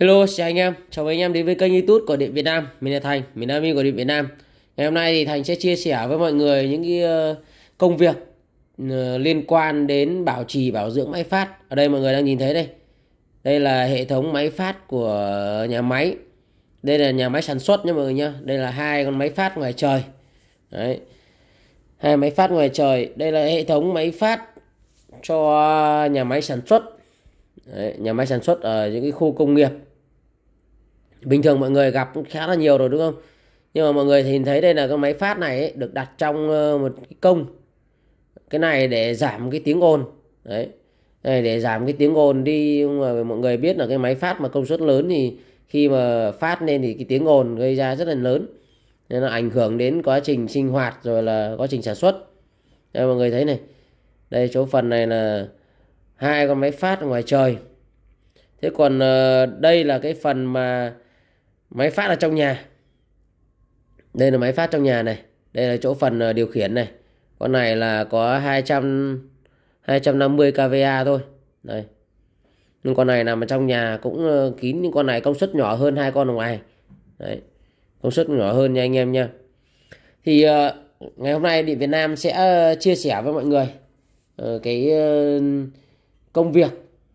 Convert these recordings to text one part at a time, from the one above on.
Hello, chào anh em, chào mừng anh em đến với kênh YouTube của Điện Việt Nam. Mình là Thành, mình là admin của Điện Việt Nam. Ngày hôm nay thì Thành sẽ chia sẻ với mọi người những cái ờ, công việc ờ, liên quan đến bảo trì bảo dưỡng máy phát. Ở đây mọi người đang nhìn thấy đây. Đây là hệ thống máy phát của nhà máy. Đây là nhà máy sản xuất nha mọi người nhá. Đây là hai con máy phát ngoài trời. Đấy. Hai máy phát ngoài trời, đây là hệ thống máy phát cho nhà máy sản xuất Đấy, nhà máy sản xuất ở những cái khu công nghiệp bình thường mọi người gặp khá là nhiều rồi đúng không nhưng mà mọi người nhìn thấy đây là cái máy phát này ấy, được đặt trong ờ, một cái công cái này để giảm cái tiếng ồn đấy này để giảm cái tiếng ồn đi mà mọi người biết là cái máy phát mà công suất lớn thì khi mà phát lên thì cái tiếng ồn gây ra rất là lớn nên nó ảnh hưởng đến quá trình sinh hoạt rồi là quá trình sản xuất đây mọi người thấy này đây chỗ phần này là hai con máy phát ngoài trời thế còn ờ, đây là cái phần mà máy phát ở trong nhà đây là máy phát trong nhà này đây là chỗ phần ờ, điều khiển này con này là có 200 250 kVA thôi đây nhưng con này nằm ở trong nhà cũng ờ, kín nhưng con này công suất nhỏ hơn hai con ở ngoài đấy công suất nhỏ hơn nha anh em nha thì ờ, ngày hôm nay điện Việt Nam sẽ chia sẻ với mọi người cái công việc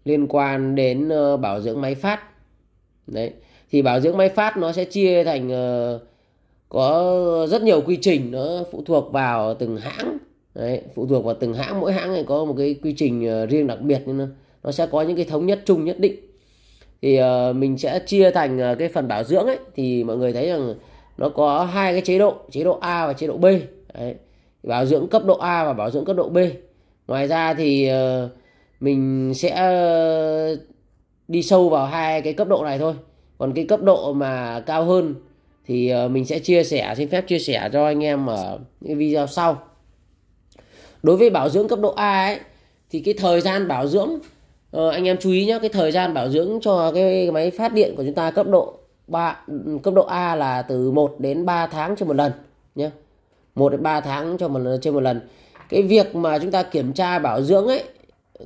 liên quan đến bảo dưỡng máy phát đấy thì bảo dưỡng máy phát nó sẽ chia thành ờ, có rất nhiều quy trình nó phụ thuộc vào từng hãng Đấy, phụ thuộc vào từng hãng mỗi hãng này có một cái quy trình ờ, riêng đặc biệt nhưng nó sẽ có những cái thống nhất chung nhất định thì ờ, mình sẽ chia thành cái phần bảo dưỡng ấy thì mọi người thấy rằng nó có hai cái chế độ chế độ A và chế độ B Đấy. bảo dưỡng cấp độ A và bảo dưỡng cấp độ B ngoài ra thì mình sẽ đi sâu vào hai cái cấp độ này thôi còn cái cấp độ mà cao hơn thì ờ, mình sẽ chia sẻ xin phép chia sẻ cho anh em ở những video sau đối với bảo dưỡng cấp độ A ấy thì cái thời gian bảo dưỡng ờ, anh em chú ý nhé cái thời gian bảo dưỡng cho cái máy phát điện của chúng ta cấp độ ba cấp độ A là từ 1 đến 3 tháng trên một lần nhé 1 đến 3 tháng cho một lần trên một lần cái việc mà chúng ta kiểm tra bảo dưỡng ấy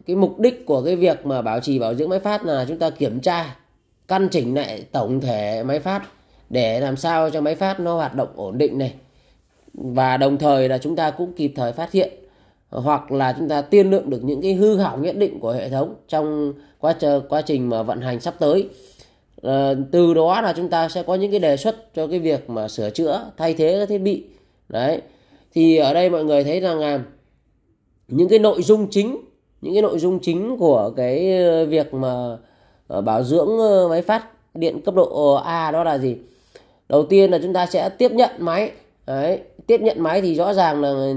cái mục đích của cái việc mà bảo trì bảo dưỡng máy phát là chúng ta kiểm tra căn chỉnh lại tổng thể máy phát để làm sao cho máy phát nó hoạt động ổn định này và đồng thời là chúng ta cũng kịp thời phát hiện hoặc là chúng ta tiên lượng được những cái hư hỏng nhất định của hệ thống trong quá chờ quá trình mà vận hành sắp tới à, từ đó là chúng ta sẽ có những cái đề xuất cho cái việc mà sửa chữa thay thế các thiết bị đấy thì ở đây mọi người thấy rằng là những cái nội dung chính những cái nội dung chính của cái ờ, việc mà Ờ, bảo dưỡng ờ, máy phát điện cấp độ A đó là gì đầu tiên là chúng ta sẽ tiếp nhận máy Đấy, tiếp nhận máy thì rõ ràng là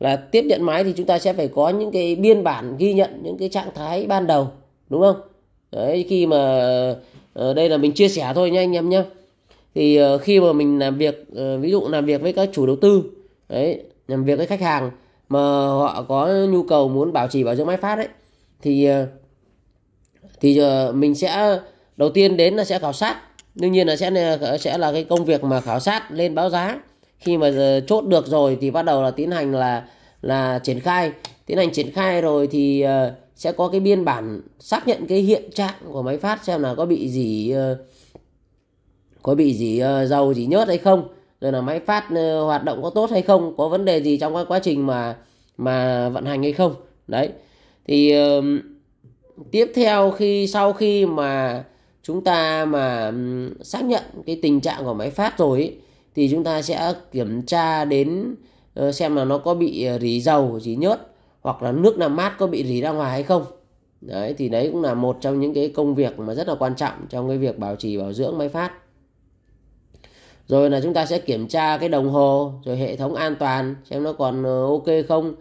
là tiếp nhận máy thì chúng ta sẽ phải có những cái biên bản ghi nhận những cái trạng thái ban đầu đúng không đấy khi mà ờ, đây là mình chia sẻ thôi nha anh em nhé thì khi mà mình làm việc ví dụ làm việc với các chủ đầu tư đấy làm việc với khách hàng mà họ có nhu cầu muốn bảo trì bảo dưỡng máy phát đấy thì thì ờ, mình sẽ đầu tiên đến là sẽ khảo sát đương nhiên là sẽ ờ, sẽ là cái công việc mà khảo sát lên báo giá khi mà ờ, chốt được rồi thì bắt đầu là tiến hành là là triển khai tiến hành triển khai rồi thì sẽ có cái biên bản xác nhận cái hiện trạng của máy phát xem là có bị gì có bị gì dầu gì nhớt hay không rồi là máy phát hoạt động có tốt hay không có vấn đề gì trong cái quá trình mà mà vận hành hay không đấy thì tiếp theo khi sau khi mà chúng ta mà xác nhận cái tình trạng của máy phát rồi ấy, thì chúng ta sẽ kiểm tra đến ờ, xem là nó có bị ờ, rỉ dầu rỉ nhớt hoặc là nước làm mát có bị rỉ ra ngoài hay không đấy thì đấy cũng là một trong những cái công việc mà rất là quan trọng trong cái việc bảo trì bảo dưỡng máy phát rồi là chúng ta sẽ kiểm tra cái đồng hồ rồi hệ thống an toàn xem nó còn ờ, ok không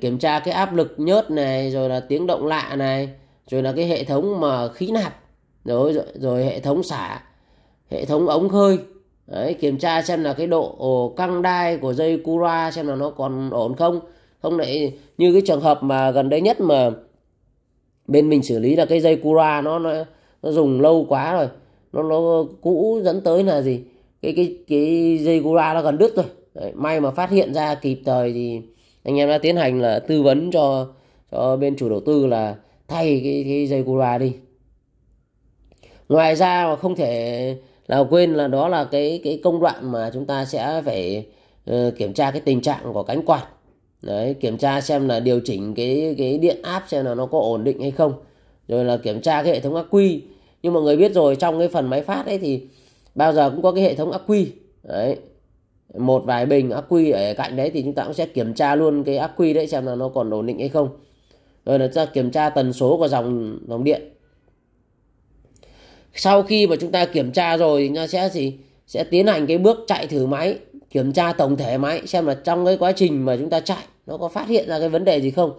kiểm tra cái áp lực nhớt này rồi là tiếng động lạ này rồi là cái hệ thống mà khí nạp rồi rồi, rồi hệ thống xả hệ thống ống khơi Đấy, kiểm tra xem là cái độ căng đai của dây cura xem là nó còn ổn không không lại như cái trường hợp mà gần đây nhất mà bên mình xử lý là cái dây cura nó nó, nó dùng lâu quá rồi nó nó cũ dẫn tới là gì cái cái cái dây cura nó gần đứt rồi Đấy, may mà phát hiện ra kịp thời thì anh em đã tiến hành là tư vấn cho cho bên chủ đầu tư là thay cái, cái dây cura đi ngoài ra mà không thể nào quên là đó là cái cái công đoạn mà chúng ta sẽ phải uh, kiểm tra cái tình trạng của cánh quạt đấy kiểm tra xem là điều chỉnh cái cái điện áp xem là nó có ổn định hay không rồi là kiểm tra cái hệ thống ắc quy nhưng mọi người biết rồi trong cái phần máy phát ấy thì bao giờ cũng có cái hệ thống ắc quy đấy một vài bình ắc quy ở cạnh đấy thì chúng ta cũng sẽ kiểm tra luôn cái ắc quy đấy xem là nó còn ổn định hay không rồi là chúng ta kiểm tra tần số của dòng dòng điện sau khi mà chúng ta kiểm tra rồi thì nó sẽ gì sẽ tiến hành cái bước chạy thử máy kiểm tra tổng thể máy xem là trong cái quá trình mà chúng ta chạy nó có phát hiện ra cái vấn đề gì không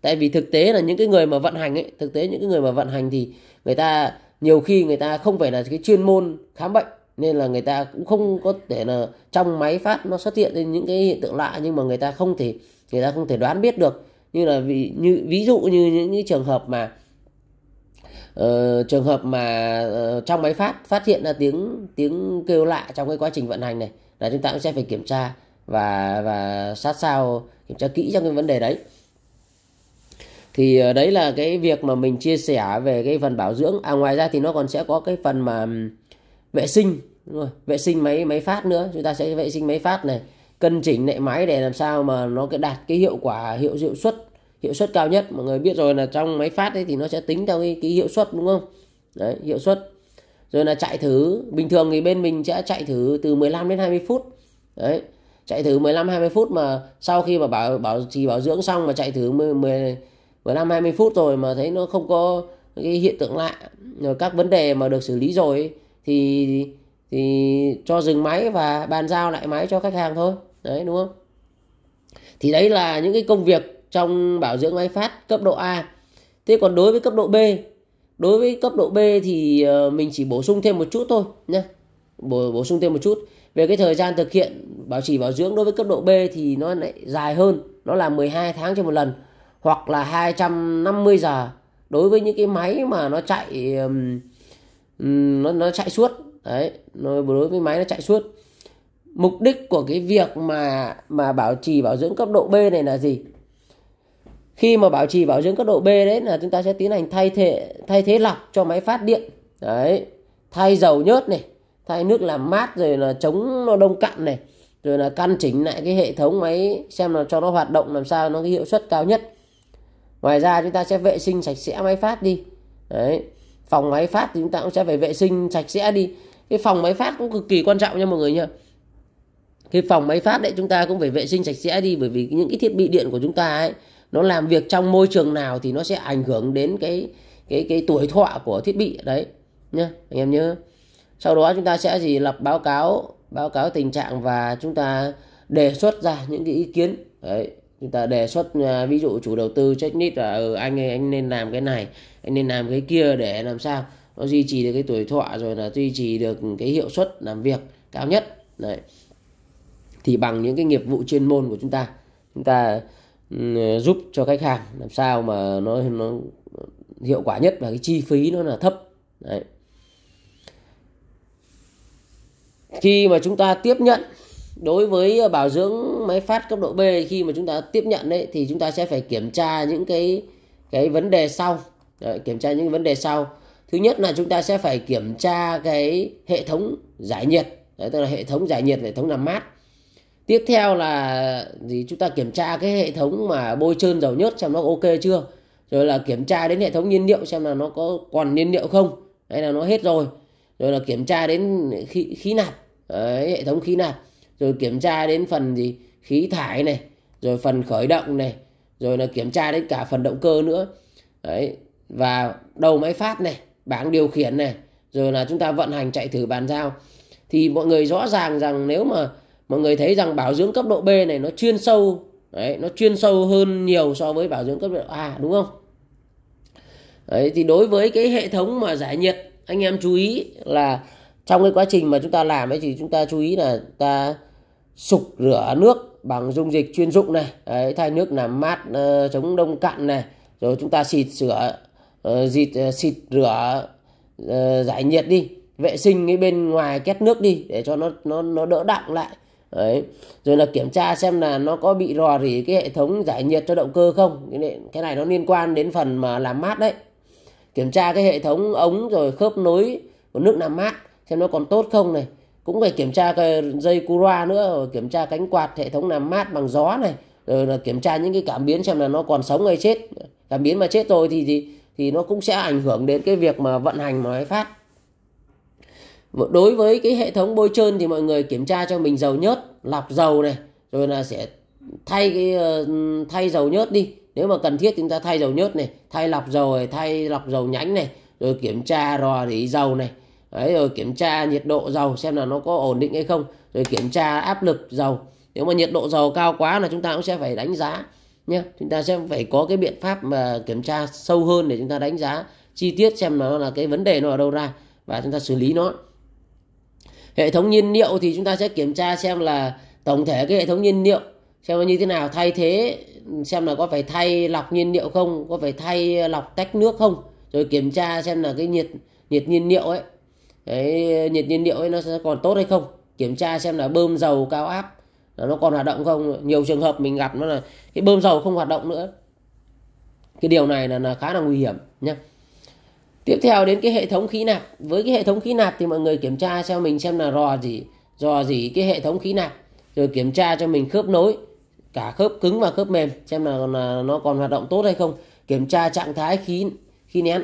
tại vì thực tế là những cái người mà vận hành ấy thực tế những cái người mà vận hành thì người ta nhiều khi người ta không phải là cái chuyên môn khám bệnh nên là người ta cũng không có thể là trong máy phát nó xuất hiện lên những cái hiện tượng lạ nhưng mà người ta không thể người ta không thể đoán biết được như là vì như ví dụ như những cái trường hợp mà uh, trường hợp mà uh, trong máy phát phát hiện ra tiếng tiếng kêu lạ trong cái quá trình vận hành này là chúng ta cũng sẽ phải kiểm tra và và sát sao kiểm tra kỹ trong cái vấn đề đấy thì uh, đấy là cái việc mà mình chia sẻ về cái phần bảo dưỡng à ngoài ra thì nó còn sẽ có cái phần mà vệ sinh đúng rồi vệ sinh máy máy phát nữa chúng ta sẽ vệ sinh máy phát này cân chỉnh lại máy để làm sao mà nó cái đạt cái hiệu quả hiệu hiệu suất hiệu suất cao nhất mọi người biết rồi là trong máy phát ấy thì nó sẽ tính theo cái, cái hiệu suất đúng không đấy hiệu suất rồi là chạy thử bình thường thì bên mình sẽ chạy thử từ 15 đến 20 phút đấy chạy thử 15 20 phút mà sau khi mà bảo bảo trì bảo dưỡng xong mà chạy thử 10, 10 15 20 phút rồi mà thấy nó không có cái hiện tượng lạ rồi các vấn đề mà được xử lý rồi ấy, thì thì cho dừng máy và bàn giao lại máy cho khách hàng thôi đấy đúng không thì đấy là những cái công việc trong bảo dưỡng máy phát cấp độ A thế còn đối với cấp độ B đối với cấp độ B thì ờ, mình chỉ bổ sung thêm một chút thôi nhé bổ, bổ sung thêm một chút về cái thời gian thực hiện bảo trì bảo dưỡng đối với cấp độ B thì nó lại dài hơn nó là 12 tháng cho một lần hoặc là 250 giờ đối với những cái máy mà nó chạy um, Ừ, nó nó chạy suốt đấy nó đối với máy nó chạy suốt mục đích của cái việc mà mà bảo trì bảo dưỡng cấp độ B này là gì khi mà bảo trì bảo dưỡng cấp độ B đấy là chúng ta sẽ tiến hành thay thế thay thế lọc cho máy phát điện đấy thay dầu nhớt này thay nước làm mát rồi là chống nó đông cặn này rồi là căn chỉnh lại cái hệ thống máy xem là cho nó hoạt động làm sao nó cái hiệu suất cao nhất ngoài ra chúng ta sẽ vệ sinh sạch sẽ máy phát đi đấy phòng máy phát thì chúng ta cũng sẽ phải vệ sinh sạch sẽ đi cái phòng máy phát cũng cực kỳ quan trọng nha mọi người nha cái phòng máy phát đấy chúng ta cũng phải vệ sinh sạch sẽ đi bởi vì những cái thiết bị điện của chúng ta ấy nó làm việc trong môi trường nào thì nó sẽ ảnh hưởng đến cái cái cái tuổi thọ của thiết bị đấy nhá anh em nhớ sau đó chúng ta sẽ gì lập báo cáo báo cáo tình trạng và chúng ta đề xuất ra những cái ý kiến đấy chúng ta đề xuất à, ví dụ chủ đầu tư checklist là ừ, anh ấy, anh nên làm cái này anh nên làm cái kia để làm sao nó duy trì được cái tuổi thọ rồi là duy trì được cái hiệu suất làm việc cao nhất đấy thì bằng những cái nghiệp vụ chuyên môn của chúng ta chúng ta ừ, giúp cho khách hàng làm sao mà nó nó hiệu quả nhất và cái chi phí nó là thấp đấy khi mà chúng ta tiếp nhận đối với ờ, bảo dưỡng máy phát cấp độ B khi mà chúng ta tiếp nhận đấy thì chúng ta sẽ phải kiểm tra những cái cái vấn đề sau đấy, kiểm tra những vấn đề sau thứ nhất là chúng ta sẽ phải kiểm tra cái hệ thống giải nhiệt đấy, tức là hệ thống giải nhiệt hệ thống làm mát tiếp theo là gì chúng ta kiểm tra cái hệ thống mà bôi trơn dầu nhớt xem nó ok chưa rồi là kiểm tra đến hệ thống nhiên liệu xem là nó có còn nhiên liệu không hay là nó hết rồi rồi là kiểm tra đến khí khí nạp đấy, hệ thống khí nạp rồi kiểm tra đến phần gì khí thải này rồi phần khởi động này rồi là kiểm tra đến cả phần động cơ nữa đấy và đầu máy phát này bảng điều khiển này rồi là chúng ta vận hành chạy thử bàn giao thì mọi người rõ ràng rằng nếu mà mọi người thấy rằng bảo dưỡng cấp độ B này nó chuyên sâu đấy nó chuyên sâu hơn nhiều so với bảo dưỡng cấp độ A đúng không đấy thì đối với cái hệ thống mà giải nhiệt anh em chú ý là trong cái quá trình mà chúng ta làm ấy thì chúng ta chú ý là ta sục rửa nước bằng dung dịch chuyên dụng này Đấy, thay nước làm mát uh, chống đông cạn này rồi chúng ta xịt rửa uh, ờ, xịt, uh, ờ, xịt rửa uh, giải nhiệt đi vệ sinh cái bên ngoài két nước đi để cho nó nó nó đỡ đọng lại đấy rồi là kiểm tra xem là nó có bị rò rỉ cái hệ thống giải nhiệt cho động cơ không cái này, cái này nó liên quan đến phần mà làm mát đấy kiểm tra cái hệ thống ống rồi khớp nối của nước làm mát xem nó còn tốt không này cũng phải kiểm tra cái dây cura nữa rồi kiểm tra cánh quạt hệ thống làm mát bằng gió này rồi là kiểm tra những cái cảm biến xem là nó còn sống hay chết cảm biến mà chết rồi thì thì thì nó cũng sẽ ảnh hưởng đến cái việc mà vận hành máy phát đối với cái hệ thống bôi trơn thì mọi người kiểm tra cho mình dầu nhớt lọc dầu này rồi là sẽ thay cái ờ, thay dầu nhớt đi nếu mà cần thiết chúng ta thay dầu nhớt này thay lọc dầu này thay lọc dầu nhánh này rồi kiểm tra rò rỉ dầu này Đấy, rồi kiểm tra nhiệt độ dầu xem là nó có ổn định hay không rồi kiểm tra áp lực dầu nếu mà nhiệt độ dầu cao quá là chúng ta cũng sẽ phải đánh giá nhé chúng ta sẽ phải có cái biện pháp mà kiểm tra sâu hơn để chúng ta đánh giá chi tiết xem nó là cái vấn đề nó ở đâu ra và chúng ta xử lý nó hệ thống nhiên liệu thì chúng ta sẽ kiểm tra xem là tổng thể cái hệ thống nhiên liệu xem nó như thế nào thay thế xem là có phải thay lọc nhiên liệu không có phải thay lọc tách nước không rồi kiểm tra xem là cái nhiệt nhiệt nhiên liệu ấy cái nhiệt nhiên liệu ấy nó sẽ còn tốt hay không kiểm tra xem là bơm dầu cao áp là nó còn hoạt động không nhiều trường hợp mình gặp nó là cái bơm dầu không hoạt động nữa cái điều này là, là khá là nguy hiểm nhé tiếp theo đến cái hệ thống khí nạp với cái hệ thống khí nạp thì mọi người kiểm tra xem mình xem là rò gì rò gì cái hệ thống khí nạp rồi kiểm tra cho mình khớp nối cả khớp cứng và khớp mềm xem là, là nó còn hoạt động tốt hay không kiểm tra trạng thái khí khí nén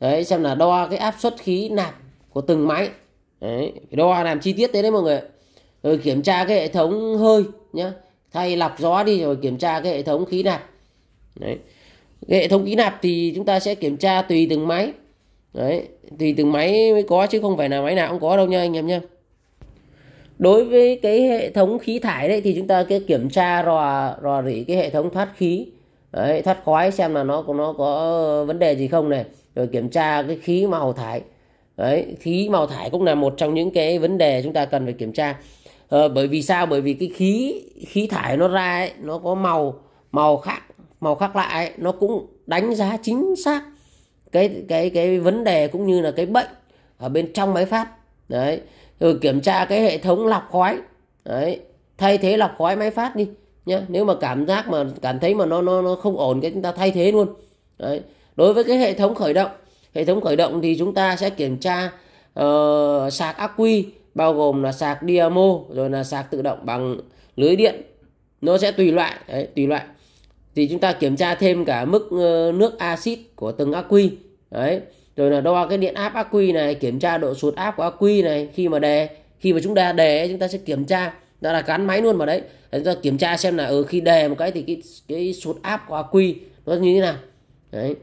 đấy xem là đo cái áp suất khí nạp của từng máy đấy, phải đo làm chi tiết thế đấy mọi người rồi kiểm tra cái hệ thống hơi nhá thay lọc gió đi rồi kiểm tra cái hệ thống khí nạp đấy cái hệ thống khí nạp thì chúng ta sẽ kiểm tra tùy từng máy đấy tùy từng máy mới có chứ không phải là máy nào cũng có đâu nha anh em nhé đối với cái hệ thống khí thải đấy thì chúng ta cái kiểm tra rò rò rỉ cái hệ thống thoát khí đấy, thoát khói xem là nó có nó có vấn đề gì không này rồi kiểm tra cái khí màu thải đấy khí màu thải cũng là một trong những cái vấn đề chúng ta cần phải kiểm tra ờ, bởi vì sao bởi vì cái khí khí thải nó ra ấy, nó có màu màu khác màu khác lại ấy, nó cũng đánh giá chính xác cái cái cái vấn đề cũng như là cái bệnh ở bên trong máy phát đấy rồi kiểm tra cái hệ thống lọc khói đấy thay thế lọc khói máy phát đi nhá nếu mà cảm giác mà cảm thấy mà nó nó nó không ổn cái chúng ta thay thế luôn đấy đối với cái hệ thống khởi động hệ thống khởi động thì chúng ta sẽ kiểm tra uh, sạc ắc quy bao gồm là sạc diamo rồi là sạc tự động bằng lưới điện nó sẽ tùy loại đấy, tùy loại thì chúng ta kiểm tra thêm cả mức ờ, nước axit của từng ắc quy đấy rồi là đo cái điện áp ắc quy này kiểm tra độ sụt áp của ắc quy này khi mà đè khi mà chúng ta đè chúng ta sẽ kiểm tra đó là gắn máy luôn vào đấy để chúng ta kiểm tra xem là ở ừ, khi đè một cái thì cái cái sụt áp của ắc quy nó như thế nào đấy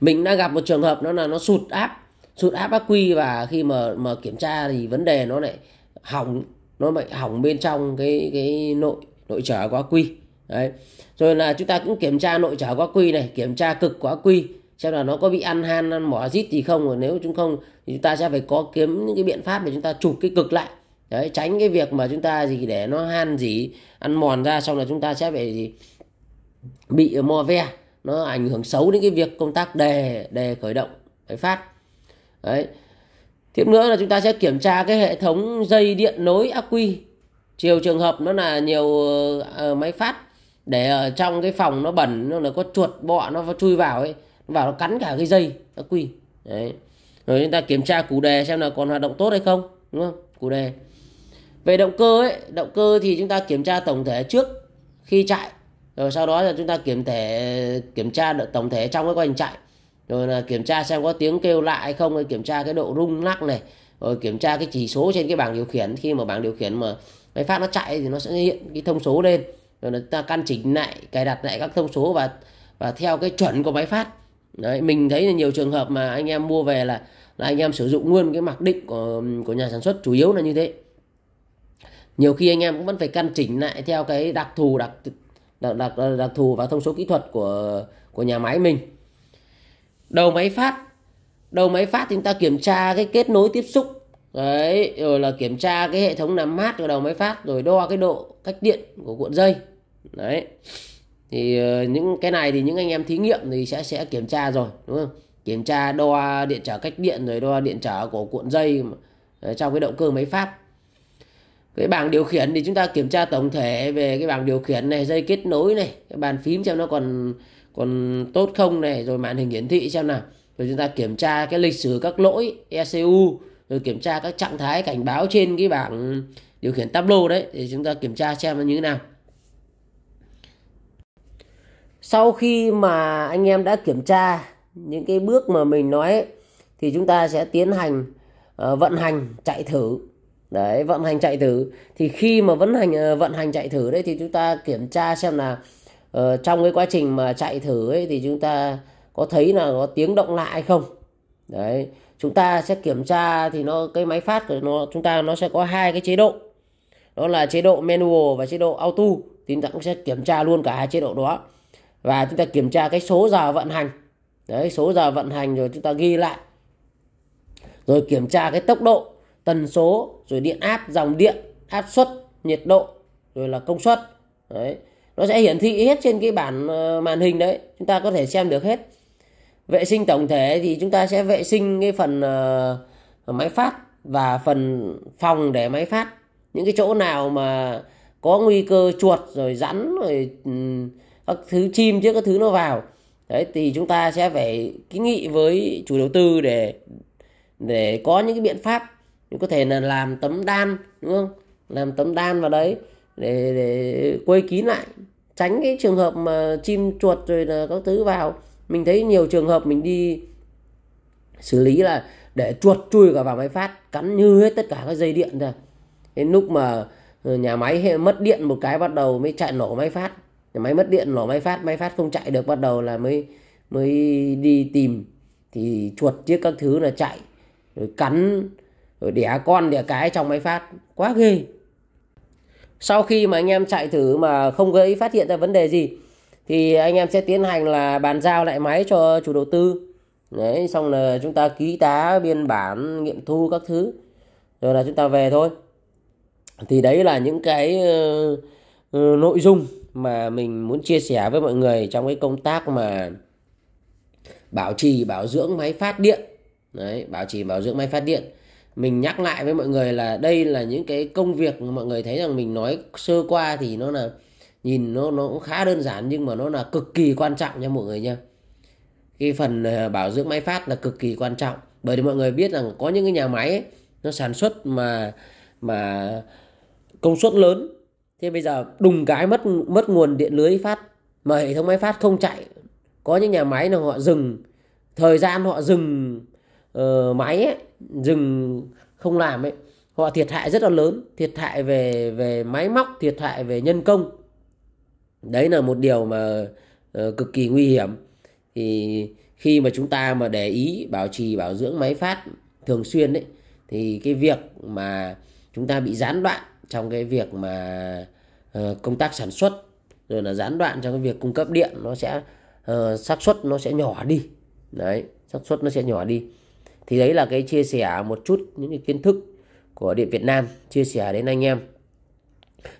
mình đã gặp một trường hợp nó là nó sụt áp sụt áp ác quy và khi mà mà kiểm tra thì vấn đề nó lại hỏng nó lại hỏng bên trong cái cái nội nội trở của ác quy đấy rồi là chúng ta cũng kiểm tra nội trở của ác quy này kiểm tra cực của ác quy xem là nó có bị ăn han ăn mỏ rít gì không rồi nếu chúng không thì chúng ta sẽ phải có kiếm những cái biện pháp để chúng ta chụp cái cực lại đấy tránh cái việc mà chúng ta gì để nó han gì ăn mòn ra xong là chúng ta sẽ phải gì bị mò ve nó ảnh hưởng xấu đến cái việc công tác đề đề khởi động máy phát đấy tiếp nữa là chúng ta sẽ kiểm tra cái hệ thống dây điện nối ắc quy chiều trường hợp nó là nhiều uh, máy phát để ở trong cái phòng nó bẩn nó là có chuột bọ nó chui vào ấy vào nó cắn cả cái dây ắc quy đấy rồi chúng ta kiểm tra củ đề xem là còn hoạt động tốt hay không đúng không củ đề về động cơ ấy động cơ thì chúng ta kiểm tra tổng thể trước khi chạy rồi sau đó là chúng ta kiểm thể kiểm tra được tổng thể trong cái quá trình chạy rồi là kiểm tra xem có tiếng kêu lại hay không rồi kiểm tra cái độ rung lắc này rồi kiểm tra cái chỉ số trên cái bảng điều khiển khi mà bảng điều khiển mà máy phát nó chạy thì nó sẽ hiện cái thông số lên rồi là ta căn chỉnh lại cài đặt lại các thông số và và theo cái chuẩn của máy phát Đấy, mình thấy là nhiều trường hợp mà anh em mua về là, là anh em sử dụng nguyên cái mặc định của của nhà sản xuất chủ yếu là như thế nhiều khi anh em cũng vẫn phải căn chỉnh lại theo cái đặc thù đặc đặc, đặc, đặc thù và thông số kỹ thuật của của nhà máy mình đầu máy phát đầu máy phát thì chúng ta kiểm tra cái kết nối tiếp xúc đấy rồi là kiểm tra cái hệ thống làm mát của đầu máy phát rồi đo cái độ cách điện của cuộn dây đấy thì ờ, những cái này thì những anh em thí nghiệm thì sẽ sẽ kiểm tra rồi đúng không kiểm tra đo điện trở cách điện rồi đo điện trở của cuộn dây ờ, trong cái động cơ máy phát cái bảng điều khiển thì chúng ta kiểm tra tổng thể về cái bảng điều khiển này dây kết nối này cái bàn phím xem nó còn còn tốt không này rồi màn hình hiển thị xem nào rồi chúng ta kiểm tra cái lịch sử các lỗi ECU rồi kiểm tra các trạng thái cảnh báo trên cái bảng điều khiển tablo đấy thì chúng ta kiểm tra xem nó như thế nào sau khi mà anh em đã kiểm tra những cái bước mà mình nói thì chúng ta sẽ tiến hành uh, vận hành chạy thử đấy vận hành chạy thử thì khi mà vận hành ờ, vận hành chạy thử đấy thì chúng ta kiểm tra xem là uh, trong cái quá trình mà chạy thử ấy thì chúng ta có thấy là có tiếng động lạ hay không đấy chúng ta sẽ kiểm tra thì nó cái máy phát của nó chúng ta nó sẽ có hai cái chế độ đó là chế độ manual và chế độ auto thì chúng ta cũng sẽ kiểm tra luôn cả hai chế độ đó và chúng ta kiểm tra cái số giờ vận hành đấy số giờ vận hành rồi chúng ta ghi lại rồi kiểm tra cái tốc độ tần số rồi điện áp dòng điện áp suất nhiệt độ rồi là công suất đấy nó sẽ hiển thị hết trên cái bản ờ, màn hình đấy chúng ta có thể xem được hết vệ sinh tổng thể thì chúng ta sẽ vệ sinh cái phần ờ, máy phát và phần phòng để máy phát những cái chỗ nào mà có nguy cơ chuột rồi rắn rồi ừ, các thứ chim chứ các thứ nó vào đấy thì chúng ta sẽ phải kiến nghị với chủ đầu tư để để có những cái biện pháp nhưng có thể là làm tấm đan đúng không làm tấm đan vào đấy để, để quây kín lại tránh cái trường hợp mà chim chuột rồi là các thứ vào mình thấy nhiều trường hợp mình đi xử lý là để chuột chui cả vào máy phát cắn như hết tất cả các dây điện ra đến lúc mà ờ, nhà máy mất điện một cái bắt đầu mới chạy nổ máy phát nhà máy mất điện nổ máy phát máy phát không chạy được bắt đầu là mới mới đi tìm thì chuột chiếc các thứ là chạy rồi cắn rồi đẻ con đẻ cái trong máy phát quá ghê sau khi mà anh em chạy thử mà không gây phát hiện ra vấn đề gì thì anh em sẽ tiến hành là bàn giao lại máy cho chủ đầu tư đấy xong là chúng ta ký tá biên bản nghiệm thu các thứ rồi là chúng ta về thôi thì đấy là những cái uh, nội dung mà mình muốn chia sẻ với mọi người trong cái công tác mà bảo trì bảo dưỡng máy phát điện đấy bảo trì bảo dưỡng máy phát điện mình nhắc lại với mọi người là đây là những cái công việc mà mọi người thấy rằng mình nói sơ qua thì nó là nhìn nó nó cũng khá đơn giản nhưng mà nó là cực kỳ quan trọng nha mọi người nha cái phần ờ, bảo dưỡng máy phát là cực kỳ quan trọng bởi vì mọi người biết rằng có những cái nhà máy ấy, nó sản xuất mà mà công suất lớn thế bây giờ đùng cái mất mất nguồn điện lưới phát mà hệ thống máy phát không chạy có những nhà máy là họ dừng thời gian họ dừng uh, máy ấy, dừng không làm ấy họ thiệt hại rất là lớn thiệt hại về về máy móc thiệt hại về nhân công đấy là một điều mà uh, cực kỳ nguy hiểm thì khi mà chúng ta mà để ý bảo trì bảo dưỡng máy phát thường xuyên đấy thì cái việc mà chúng ta bị gián đoạn trong cái việc mà uh, công tác sản xuất rồi là gián đoạn trong cái việc cung cấp điện nó sẽ ờ, xác uh, suất nó sẽ nhỏ đi đấy xác suất nó sẽ nhỏ đi thì đấy là cái chia sẻ một chút những cái kiến thức của điện Việt Nam chia sẻ đến anh em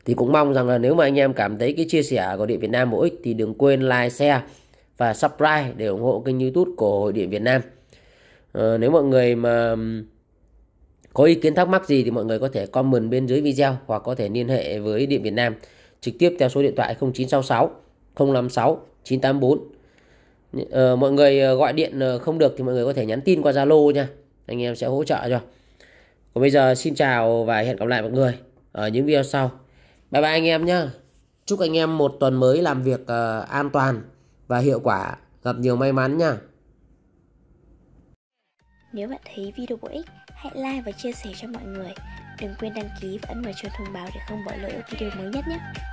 thì cũng mong rằng là nếu mà anh em cảm thấy cái chia sẻ của điện Việt Nam bổ ích thì đừng quên like share và subscribe để ủng hộ kênh YouTube của Hội Điện Việt Nam à, nếu mọi người mà có ý kiến thắc mắc gì thì mọi người có thể comment bên dưới video hoặc có thể liên hệ với Điện Việt Nam trực tiếp theo số điện thoại 0966 056 984 Ờ, mọi người ờ, gọi điện ờ, không được thì mọi người có thể nhắn tin qua Zalo nha anh em sẽ hỗ trợ cho còn bây giờ xin chào và hẹn gặp lại mọi người ở những video sau bye bye anh em nhé chúc anh em một tuần mới làm việc an toàn và hiệu quả gặp nhiều may mắn nha nếu bạn thấy video bổ ích hãy like và chia sẻ cho mọi người đừng quên đăng ký và ấn vào chuông thông báo để không bỏ lỡ những video mới nhất nhé